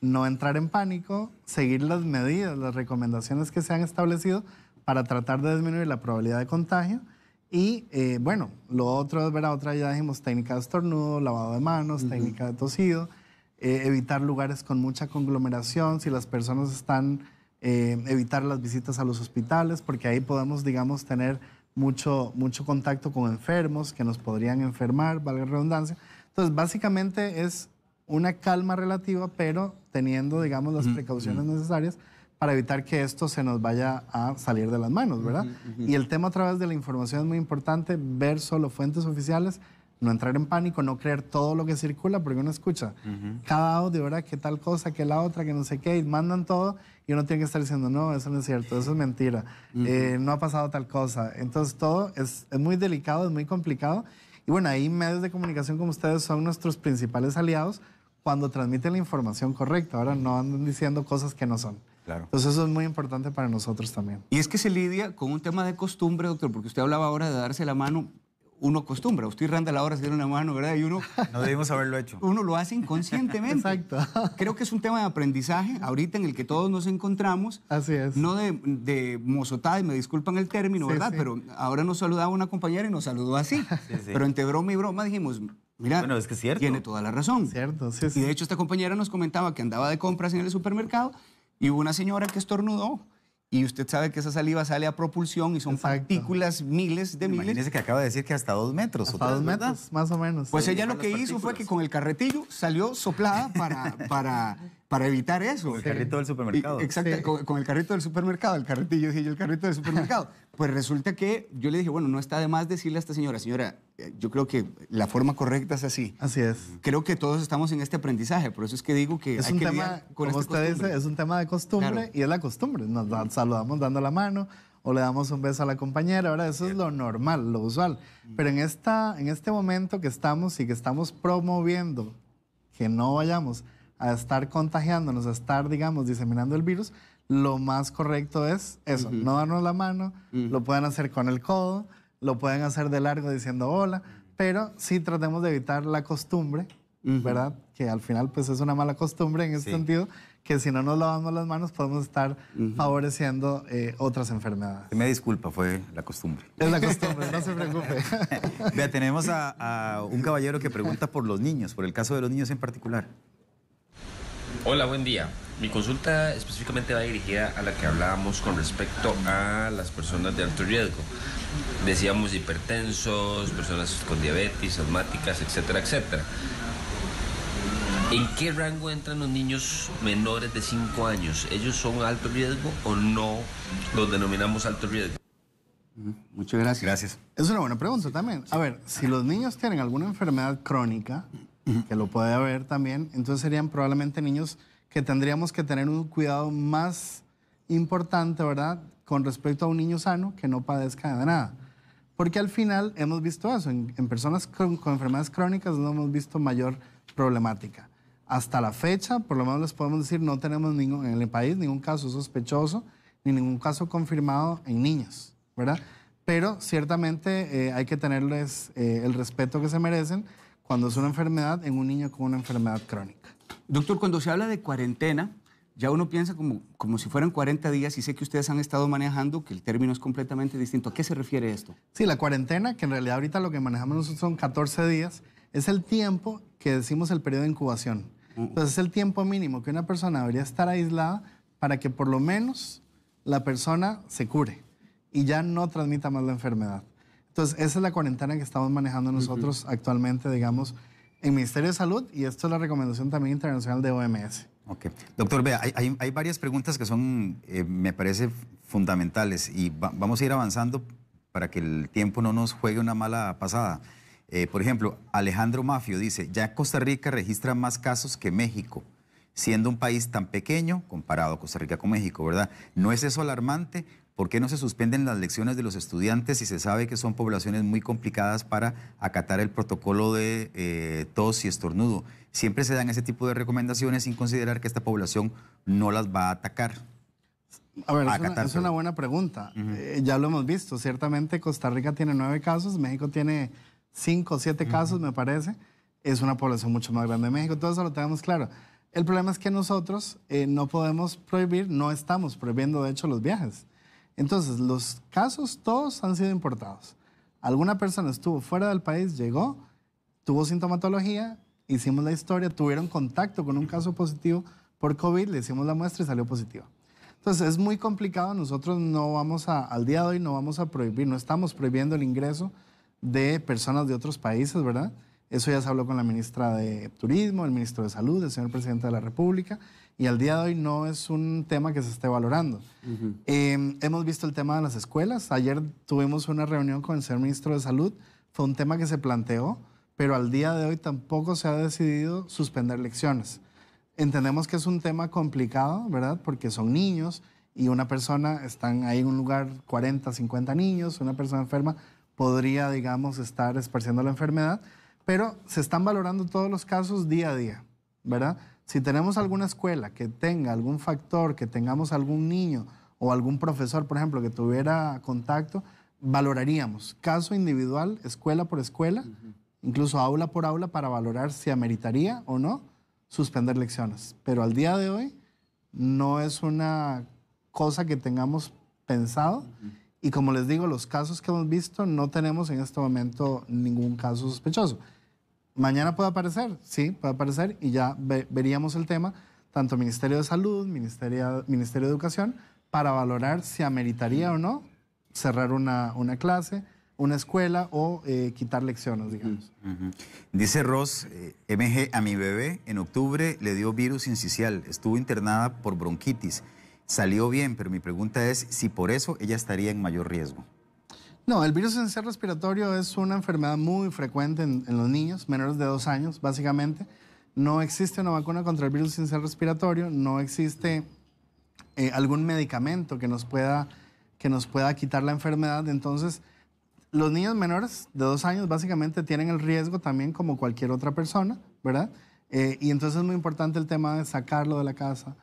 no entrar en pánico, seguir las medidas, las recomendaciones que se han establecido para tratar de disminuir la probabilidad de contagio. Y eh, bueno, lo otro es ver a otra, ya dijimos, técnica de estornudo, lavado de manos, técnica de tosido, eh, evitar lugares con mucha conglomeración, si las personas están, eh, evitar las visitas a los hospitales, porque ahí podemos, digamos, tener mucho, mucho contacto con enfermos que nos podrían enfermar, valga la redundancia. Entonces, básicamente es una calma relativa, pero teniendo, digamos, las precauciones necesarias para evitar que esto se nos vaya a salir de las manos, ¿verdad? Y el tema a través de la información es muy importante, ver solo fuentes oficiales, no entrar en pánico, no creer todo lo que circula, porque uno escucha cada audio, ¿verdad? Que tal cosa, que la otra, que no sé qué, y mandan todo y uno tiene que estar diciendo, no, eso no es cierto, eso es mentira, eh, no ha pasado tal cosa. Entonces todo es muy delicado, es muy complicado. Y bueno, ahí medios de comunicación como ustedes son nuestros principales aliados cuando transmiten la información correcta. Ahora no andan diciendo cosas que no son. Claro. Entonces eso es muy importante para nosotros también. Y es que se lidia con un tema de costumbre, doctor, porque usted hablaba ahora de darse la mano. Uno acostumbra, usted y Randall ahora se dieron la mano, ¿verdad? Y uno... No debimos haberlo hecho. Uno lo hace inconscientemente. Exacto. Creo que es un tema de aprendizaje, ahorita en el que todos nos encontramos. Así es. No de, de mozotada, y me disculpan el término, ¿verdad? Pero ahora nos saludaba una compañera y nos saludó así. Pero entre broma y broma dijimos, Mira, es que es cierto. tiene toda la razón. Cierto, Y de hecho esta compañera nos comentaba que andaba de compras en el supermercado y hubo una señora que estornudó y usted sabe que esa saliva sale a propulsión y son partículas, miles de miles. Imagínese que acaba de decir que hasta dos metros. Hasta dos metros, más o menos. Pues ella lo que hizo fue que con el carretillo salió soplada para, para para evitar eso. el carrito del supermercado. exacto, con, el carrito del supermercado, el carretillo, dije yo, el carrito del supermercado. pues resulta que yo le dije, bueno, no está de más decirle a esta señora, señora, eh, yo creo que la forma correcta es así. Así es. Creo que todos estamos en este aprendizaje, por eso es que digo que es hay un que tema, como usted es un tema de costumbre y es la costumbre. Nos saludamos dando la mano o le damos un beso a la compañera. Ahora, eso es lo normal, lo usual. Mm. Pero en, esta, en este momento que estamos y que estamos promoviendo que no vayamos a estar contagiándonos, a estar, digamos, diseminando el virus, lo más correcto es eso, no darnos la mano, lo pueden hacer con el codo, lo pueden hacer de largo diciendo hola, pero sí tratemos de evitar la costumbre, ¿verdad? Que al final pues es una mala costumbre en ese sentido, que si no nos lavamos las manos podemos estar favoreciendo eh, otras enfermedades. Me disculpa, fue la costumbre. Es la costumbre, no se preocupe. Vea, tenemos a, a un caballero que pregunta por los niños, por el caso de los niños en particular. Hola, buen día. Mi consulta específicamente va dirigida a la que hablábamos con respecto a las personas de alto riesgo. Decíamos hipertensos, personas con diabetes, asmáticas, etcétera, etcétera. ¿En qué rango entran los niños menores de 5 años? ¿Ellos son alto riesgo o no los denominamos alto riesgo? Muchas gracias. Gracias. Es una buena pregunta también. A ver, si los niños tienen alguna enfermedad crónica, que lo puede haber también. Entonces serían probablemente niños que tendríamos que tener un cuidado más importante, ¿verdad? Con respecto a un niño sano que no padezca de nada. Porque al final hemos visto eso, en, personas con, enfermedades crónicas no hemos visto mayor problemática. Hasta la fecha, por lo menos les podemos decir, no tenemos ningún, en el país ningún caso sospechoso ni ningún caso confirmado en niños, ¿verdad? Pero ciertamente eh, hay que tenerles eh, el respeto que se merecen cuando es una enfermedad en un niño con una enfermedad crónica. Doctor, cuando se habla de cuarentena, ya uno piensa como, como si fueran 40 días y sé que ustedes han estado manejando que el término es completamente distinto. ¿A qué se refiere esto? Sí, la cuarentena, que en realidad ahorita lo que manejamos nosotros son 14 días, es el tiempo que decimos el periodo de incubación. Mm. Entonces es el tiempo mínimo que una persona debería estar aislada para que por lo menos la persona se cure y ya no transmita más la enfermedad. Entonces, esa es la cuarentena que estamos manejando nosotros actualmente, digamos, en Ministerio de Salud y esto es la recomendación también internacional de OMS. Ok. Doctor, vea, hay, varias preguntas que son, eh, me parece, fundamentales y vamos a ir avanzando para que el tiempo no nos juegue una mala pasada. Eh, por ejemplo, Alejandro Mafio dice, ya Costa Rica registra más casos que México, siendo un país tan pequeño comparado a Costa Rica con México, ¿verdad? ¿No es eso alarmante? ¿Por qué no se suspenden las lecciones de los estudiantes si se sabe que son poblaciones muy complicadas para acatar el protocolo de eh, tos y estornudo? Siempre se dan ese tipo de recomendaciones sin considerar que esta población no las va a atacar. A ver, es, una, buena pregunta. Eh, ya lo hemos visto. Ciertamente Costa Rica tiene nueve casos, México tiene cinco o siete casos, me parece. Es una población mucho más grande de México, todo eso lo tenemos claro. El problema es que nosotros eh, no podemos prohibir, no estamos prohibiendo de hecho los viajes. Entonces, los casos todos han sido importados. Alguna persona estuvo fuera del país, llegó, tuvo sintomatología, hicimos la historia, tuvieron contacto con un caso positivo por COVID, le hicimos la muestra y salió positiva. Entonces es muy complicado, nosotros no vamos a, al día de hoy no vamos a prohibir, no estamos prohibiendo el ingreso de personas de otros países, ¿verdad? Eso ya se habló con la ministra de Turismo, el ministro de Salud, el señor presidente de la República, y al día de hoy no es un tema que se esté valorando. Em, hemos visto el tema de las escuelas. Ayer tuvimos una reunión con el señor ministro de Salud. Fue un tema que se planteó, pero al día de hoy tampoco se ha decidido suspender lecciones. Entendemos que es un tema complicado, ¿verdad? Porque son niños y una persona, están ahí en un lugar 40, 50 niños, una persona enferma podría, digamos, estar esparciendo la enfermedad pero se están valorando todos los casos día a día, ¿verdad? Si tenemos alguna escuela que tenga algún factor, que tengamos algún niño o algún profesor, por ejemplo, que tuviera contacto, valoraríamos caso individual, escuela por escuela, incluso aula por aula, para valorar si ameritaría o no suspender lecciones. Pero al día de hoy no es una cosa que tengamos pensado. Y como les digo, los casos que hemos visto, no tenemos en este momento ningún caso sospechoso. Mañana puede aparecer, sí, puede aparecer y ya veríamos el tema, tanto Ministerio de Salud, Ministerio, Ministerio de Educación, para valorar si ameritaría o no cerrar una, una clase, una escuela o eh, quitar lecciones, digamos. Dice Ross, eh, MG, a mi bebé en octubre le dio virus incisional, estuvo internada por bronquitis, salió bien, pero mi pregunta es si por eso ella estaría en mayor riesgo. No, el virus en respiratorio es una enfermedad muy frecuente en, los niños menores de dos años, básicamente. No existe una vacuna contra el virus sin ser respiratorio, no existe eh, algún medicamento que nos, pueda, que nos pueda quitar la enfermedad. Entonces, los niños menores de dos años básicamente tienen el riesgo también como cualquier otra persona, ¿verdad? Eh, y entonces es muy importante el tema de sacarlo de la casa,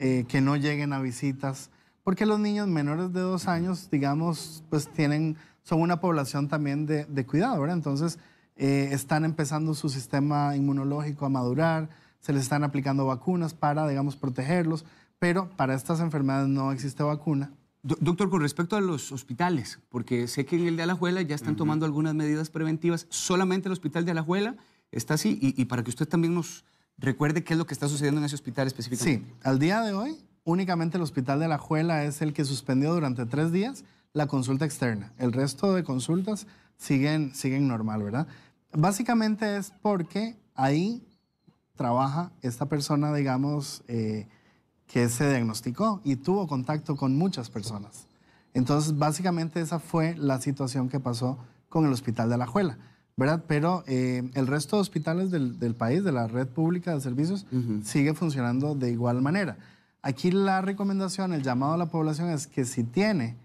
eh, que no lleguen a visitas, porque los niños menores de dos años, digamos, pues tienen son una población también de, de cuidado, ¿verdad? Entonces, eh, están empezando su sistema inmunológico a madurar, se les están aplicando vacunas para, digamos, protegerlos, pero para estas enfermedades no existe vacuna. doctor, con respecto a los hospitales, porque sé que en el de Alajuela ya están tomando algunas medidas preventivas, solamente el hospital de Alajuela está así, y, para que usted también nos recuerde qué es lo que está sucediendo en ese hospital específicamente. Sí, al día de hoy únicamente el hospital de Alajuela es el que suspendió durante tres días la consulta externa. El resto de consultas siguen, siguen normal, ¿verdad? Básicamente es porque ahí trabaja esta persona, digamos, eh, que se diagnosticó y tuvo contacto con muchas personas. Entonces, básicamente esa fue la situación que pasó con el Hospital de la Juela, ¿verdad? Pero eh, el resto de hospitales del, país, de la red pública de servicios, sigue funcionando de igual manera. Aquí la recomendación, el llamado a la población es que si tiene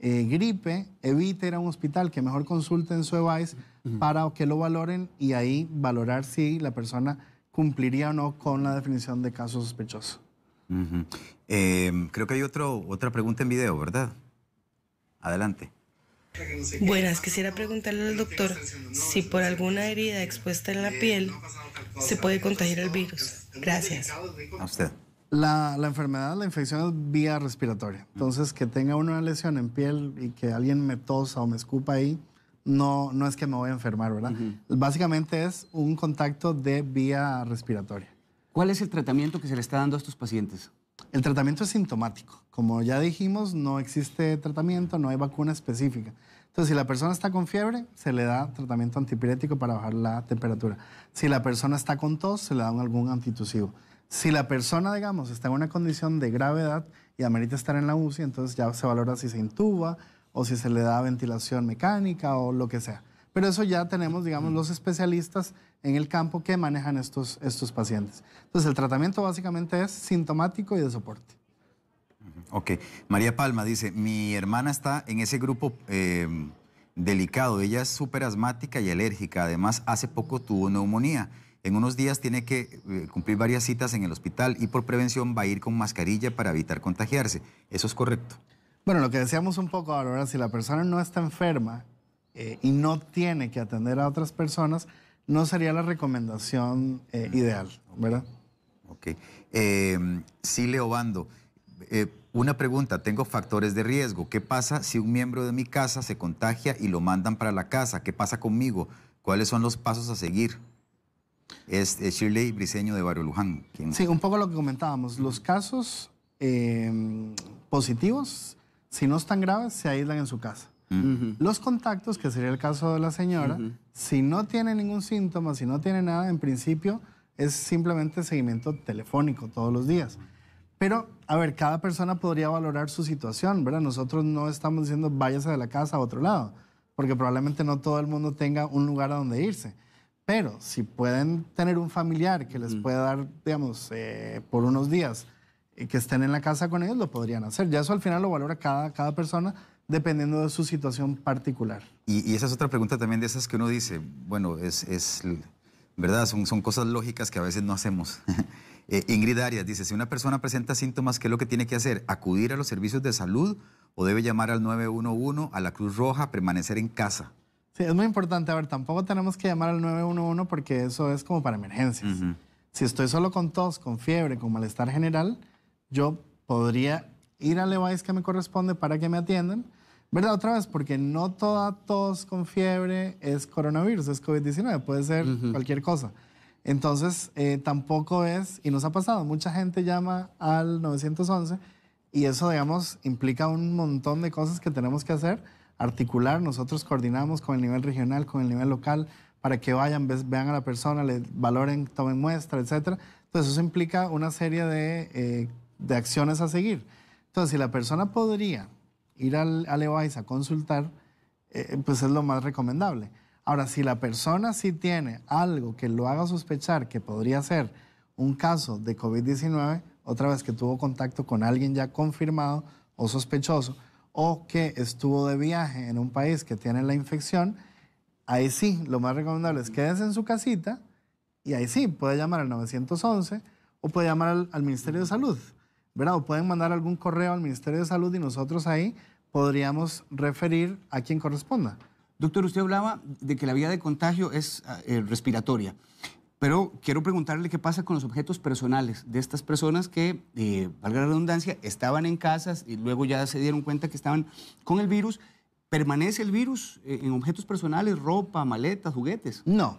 eh, gripe, evite ir a un hospital, que mejor consulten su EVAIS para que lo valoren y ahí valorar si la persona cumpliría o no con la definición de caso sospechoso. Em, creo que hay otro, otra pregunta en video, ¿verdad? Adelante. Buenas, quisiera preguntarle al doctor si por alguna herida expuesta en la piel se puede contagiar el virus. Gracias. A usted. La, enfermedad, la infección es vía respiratoria. Entonces, que tenga una lesión en piel y que alguien me tosa o me escupa ahí, no, no es que me voy a enfermar, ¿verdad? Básicamente es un contacto de vía respiratoria. ¿Cuál es el tratamiento que se le está dando a estos pacientes? El tratamiento es sintomático. Como ya dijimos, no existe tratamiento, no hay vacuna específica. Entonces, si la persona está con fiebre, se le da tratamiento antipirético para bajar la temperatura. Si la persona está con tos, se le da algún antitusivo. Si la persona, digamos, está en una condición de gravedad y amerita estar en la UCI, entonces ya se valora si se intuba o si se le da ventilación mecánica o lo que sea. Pero eso ya tenemos, digamos, los especialistas en el campo que manejan estos, pacientes. Entonces, el tratamiento básicamente es sintomático y de soporte. Ok. María Palma dice, mi hermana está en ese grupo em, delicado. Ella es súper asmática y alérgica. Además, hace poco tuvo neumonía. En unos días tiene que eh, cumplir varias citas en el hospital y por prevención va a ir con mascarilla para evitar contagiarse. ¿Eso es correcto? Bueno, lo que decíamos un poco ahora, si la persona no está enferma eh, y no tiene que atender a otras personas, no sería la recomendación eh, mm. ideal, ¿verdad? Ok. sí, em, Leobando. una pregunta, tengo factores de riesgo. ¿Qué pasa si un miembro de mi casa se contagia y lo mandan para la casa? ¿Qué pasa conmigo? ¿Cuáles son los pasos a seguir? es, Shirley Briseño de Barrio Luján. Sí, un poco lo que comentábamos. Los casos em, positivos, si no están graves, se aíslan en su casa. Los contactos, que sería el caso de la señora, si no tiene ningún síntoma, si no tiene nada, en principio es simplemente seguimiento telefónico todos los días. Pero, a ver, cada persona podría valorar su situación, ¿verdad? Nosotros no estamos diciendo váyase de la casa a otro lado, porque probablemente no todo el mundo tenga un lugar a donde irse. Pero si pueden tener un familiar que les pueda dar, digamos, eh, por unos días y eh, que estén en la casa con ellos, lo podrían hacer. Ya eso al final lo valora cada, cada persona dependiendo de su situación particular. Y, esa es otra pregunta también de esas que uno dice, bueno, es, verdad, son, son cosas lógicas que a veces no hacemos. Eh, Ingrid Arias dice, si una persona presenta síntomas, ¿qué es lo que tiene que hacer? ¿Acudir a los servicios de salud o debe llamar al 911, a la Cruz Roja, permanecer en casa? Sí, es muy importante. A ver, tampoco tenemos que llamar al 911 porque eso es como para emergencias. Si estoy solo con tos, con fiebre, con malestar general, yo podría ir al device que me corresponde para que me atiendan. ¿Verdad? Otra vez, porque no toda tos con fiebre es coronavirus, es COVID-19, puede ser cualquier cosa. Entonces, eh, tampoco es, y nos ha pasado, mucha gente llama al 911 y eso, digamos, implica un montón de cosas que tenemos que hacer articular. Nosotros coordinamos con el nivel regional, con el nivel local, para que vayan, vean a la persona, le valoren, tomen muestra, etc. Entonces eso implica una serie eh, de, acciones a seguir. Entonces, si la persona podría ir al, al e a consultar, eh, eh, pues es lo más recomendable. Ahora, si la persona sí tiene algo que lo haga sospechar que podría ser un caso de COVID-19, otra vez que tuvo contacto con alguien ya confirmado o sospechoso, o que estuvo de viaje en un país que tiene la infección, ahí sí, lo más recomendable es quédese en su casita y ahí sí, puede llamar al 911 o puede llamar al, Ministerio de Salud, ¿verdad? O pueden mandar algún correo al Ministerio de Salud y nosotros ahí podríamos referir a quien corresponda. Doctor, usted hablaba de que la vía de contagio es eh, respiratoria. Pero quiero preguntarle qué pasa con los objetos personales de estas personas que, eh, valga la redundancia, estaban en casas y luego ya se dieron cuenta que estaban con el virus. ¿Permanece el virus eh, en objetos personales, ropa, maletas, juguetes? No,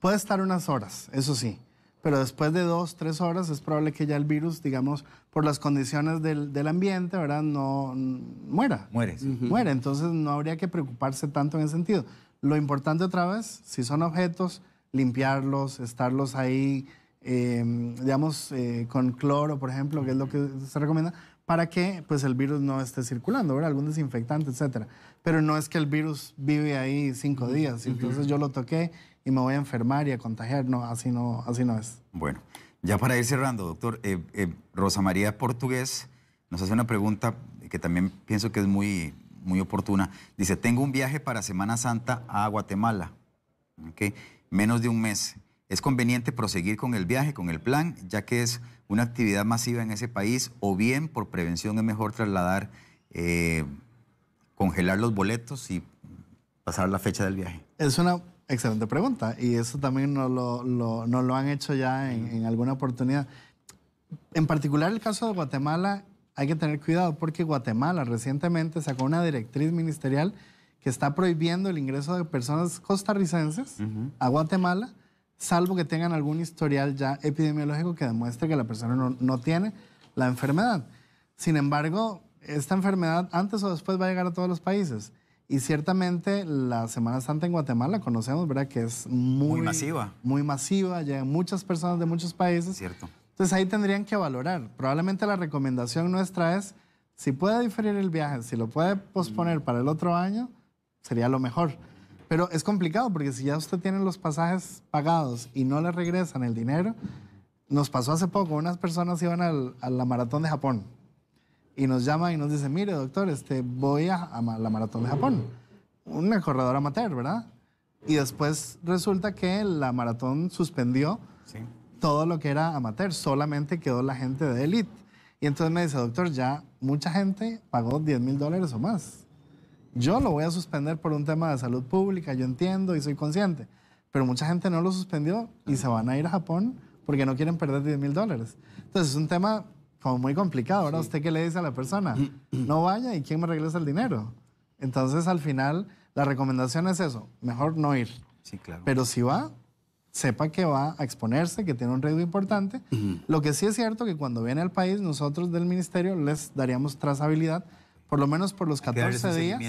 puede estar unas horas, eso sí. Pero después de dos, tres horas es probable que ya el virus, digamos, por las condiciones del, ambiente, ¿verdad? No mm, muera. Muere. Muere, entonces no habría que preocuparse tanto en ese sentido. Lo importante otra vez, si son objetos limpiarlos, estarlos ahí, em, digamos, eh, con cloro, por ejemplo, que es lo que se recomienda, para que pues, el virus no esté circulando, algún desinfectante, etc. Pero no es que el virus vive ahí cinco días, entonces yo lo toqué y me voy a enfermar y a contagiar, no, así no, así no es. Bueno, ya para ir cerrando, doctor, eh, eh, Rosa María Portugués nos hace una pregunta que también pienso que es muy, muy oportuna. Dice, tengo un viaje para Semana Santa a Guatemala. ¿Okay? menos de un mes. Es conveniente proseguir con el viaje, con el plan, ya que es una actividad masiva en ese país, o bien por prevención es mejor trasladar, eh, congelar los boletos y pasar la fecha del viaje. Es una excelente pregunta y eso también nos lo, lo, lo han hecho ya en, en alguna oportunidad. En particular el caso de Guatemala, hay que tener cuidado porque Guatemala recientemente sacó una directriz ministerial que está prohibiendo el ingreso de personas costarricenses a Guatemala, salvo que tengan algún historial ya epidemiológico que demuestre que la persona no, tiene la enfermedad. Sin embargo, esta enfermedad antes o después va a llegar a todos los países. Y ciertamente la Semana Santa en Guatemala conocemos, ¿verdad? Que es muy, masiva. Muy masiva, llegan muchas personas de muchos países. Cierto. Entonces ahí tendrían que valorar. Probablemente la recomendación nuestra es, si puede diferir el viaje, si lo puede posponer mm. para el otro año, sería lo mejor. Pero es complicado porque si ya usted tiene los pasajes pagados y no le regresan el dinero, nos pasó hace poco, unas personas iban al, a la maratón de Japón y nos llama y nos dice, mire doctor, este, voy a, la maratón de Japón, una corredora amateur, ¿verdad? Y después resulta que la maratón suspendió todo lo que era amateur, solamente quedó la gente de élite. Y entonces me dice, doctor, ya mucha gente pagó 10 mil dólares o más yo lo voy a suspender por un tema de salud pública, yo entiendo y soy consciente, pero mucha gente no lo suspendió y se van a ir a Japón porque no quieren perder 10 mil dólares. Entonces es un tema como muy complicado, Ahora, ¿Usted qué le dice a la persona? No vaya y quién me regresa el dinero. Entonces al final la recomendación es eso, mejor no ir. Sí, claro. Pero si va, sepa que va a exponerse, que tiene un riesgo importante. Lo que sí es cierto que cuando viene al país, nosotros del ministerio les daríamos trazabilidad por lo menos por los 14 días.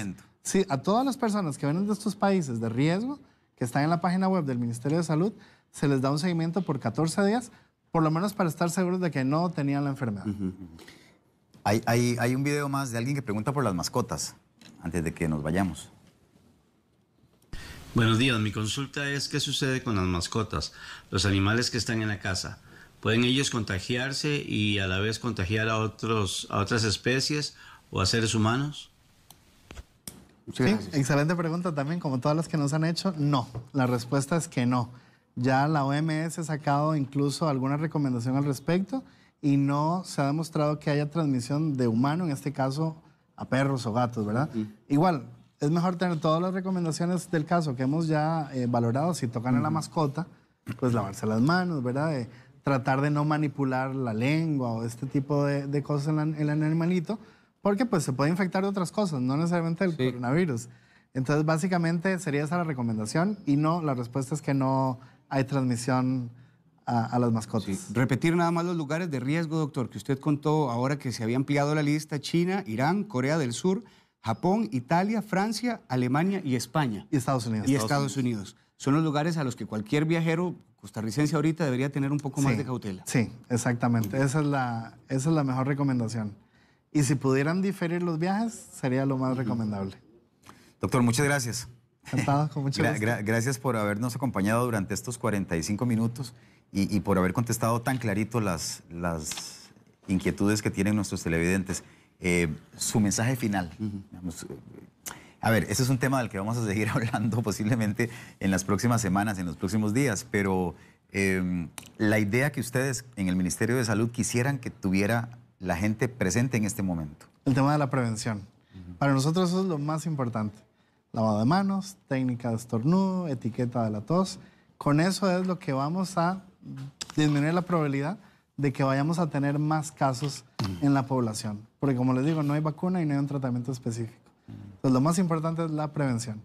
Sí, a todas las personas que vienen de estos países de riesgo, que están en la página web del Ministerio de Salud, se les da un seguimiento por 14 días, por lo menos para estar seguros de que no tenían la enfermedad. hay, un video más de alguien que pregunta por las mascotas, antes de que nos vayamos. Buenos días, mi consulta es qué sucede con las mascotas, los animales que están en la casa. ¿Pueden ellos contagiarse y a la vez contagiar a otras especies o a seres humanos? Sí, excelente pregunta también, como todas las que nos han hecho, no, la respuesta es que no. Ya la OMS ha sacado incluso alguna recomendación al respecto y no se ha demostrado que haya transmisión de humano, en este caso a perros o gatos, ¿verdad? Igual, es mejor tener todas las recomendaciones del caso que hemos ya eh, valorado, si tocan a la mascota, pues lavarse las manos, ¿verdad? Eh, tratar de no manipular la lengua o este tipo de, cosas en el animalito porque pues se puede infectar de otras cosas, no necesariamente del coronavirus. Entonces, básicamente sería esa la recomendación y no, la respuesta es que no hay transmisión a, las mascotas. Repetir nada más los lugares de riesgo, doctor, que usted contó ahora que se había ampliado la lista, China, Irán, Corea del Sur, Japón, Italia, Francia, Alemania y España. Y Estados Unidos. Y Estados, Unidos. Son los lugares a los que cualquier viajero costarricense ahorita debería tener un poco más de cautela. Sí, exactamente. esa es la mejor recomendación. Y si pudieran diferir los viajes, sería lo más recomendable. Doctor, muchas gracias. Encantado, con mucho gusto. gracias por habernos acompañado durante estos 45 minutos y, por haber contestado tan clarito las, las inquietudes que tienen nuestros televidentes. Eh, su mensaje final. a ver, ese es un tema del que vamos a seguir hablando posiblemente en las próximas semanas, en los próximos días, pero em, la idea que ustedes en el Ministerio de Salud quisieran que tuviera la gente presente en este momento? El tema de la prevención. Para nosotros eso es lo más importante. Lavado de manos, técnica de estornudo, etiqueta de la tos. Con eso es lo que vamos a disminuir la probabilidad de que vayamos a tener más casos en la población. Porque como les digo, no hay vacuna y no hay un tratamiento específico. Entonces lo más importante es la prevención.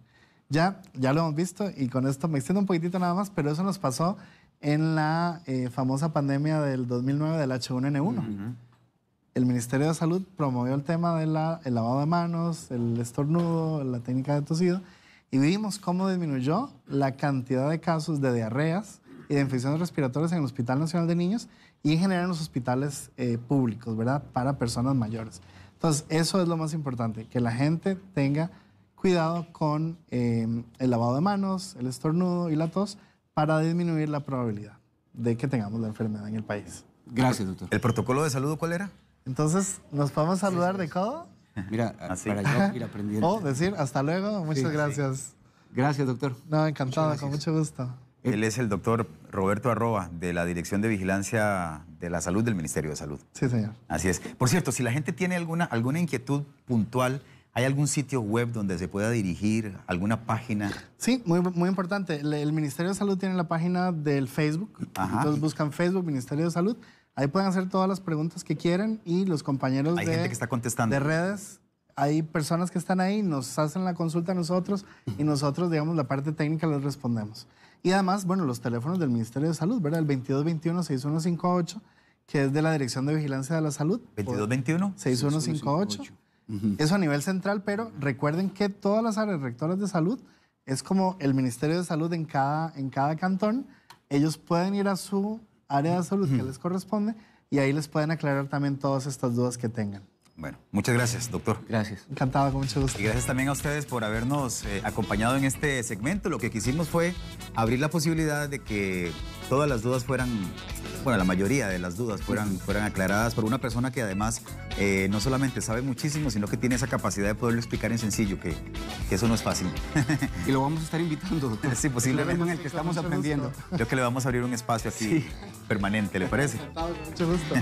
Ya, ya lo hemos visto y con esto me extiendo un poquitito nada más, pero eso nos pasó en la eh, famosa pandemia del 2009 del H1N1 el Ministerio de Salud promovió el tema del lavado de manos, el estornudo, la técnica de tosido, y vimos cómo disminuyó la cantidad de casos de diarreas y de infecciones respiratorias en el Hospital Nacional de Niños y en general en los hospitales eh, públicos, ¿verdad? Para personas mayores. Entonces, eso es lo más importante, que la gente tenga cuidado con em, el lavado de manos, el estornudo y la tos para disminuir la probabilidad de que tengamos la enfermedad en el país. Gracias, doctor. ¿El protocolo de salud cuál era? Entonces, ¿nos podemos saludar de codo? Mira, para yo ir aprendiendo. O oh, decir hasta luego, muchas gracias. Gracias, doctor. No, encantado, con mucho gusto. Eh, Él es el doctor Roberto Arroba de la Dirección de Vigilancia de la Salud del Ministerio de Salud. Sí, señor. Así es. Por cierto, si la gente tiene alguna, alguna inquietud puntual, ¿hay algún sitio web donde se pueda dirigir? ¿Alguna página? Sí, muy, muy importante. El Ministerio de Salud tiene la página del Facebook. Entonces buscan Facebook, Ministerio de Salud. Ahí pueden hacer todas las preguntas que quieran y los compañeros de, gente que está contestando. redes hay personas que están ahí, nos hacen la consulta a nosotros y nosotros, digamos, la parte técnica les respondemos. Y además, bueno, los teléfonos del Ministerio de Salud, ¿verdad? El 2221-6158, que es de la Dirección de Vigilancia de la Salud. 2221-6158. Eso a nivel central, pero recuerden que todas las áreas rectoras de salud es como el Ministerio de Salud en cada, en cada cantón. Ellos pueden ir a su área de salud que les corresponde y ahí les pueden aclarar también todas estas dudas que tengan. Bueno, muchas gracias, doctor. Gracias. Encantado, con mucho gusto. Y gracias también a ustedes por habernos eh, acompañado en este segmento. Lo que quisimos fue abrir la posibilidad de que todas las dudas fueran, bueno, la mayoría de las dudas fueran, fueran aclaradas por una persona que además eh, no solamente sabe muchísimo, sino que tiene esa capacidad de poderlo explicar en sencillo, que, eso no es fácil. Y lo vamos a estar invitando, doctor. Sí, posiblemente. En el que estamos aprendiendo. Creo que le vamos a abrir un espacio aquí permanente, ¿le parece? Encantado, Mucho gusto.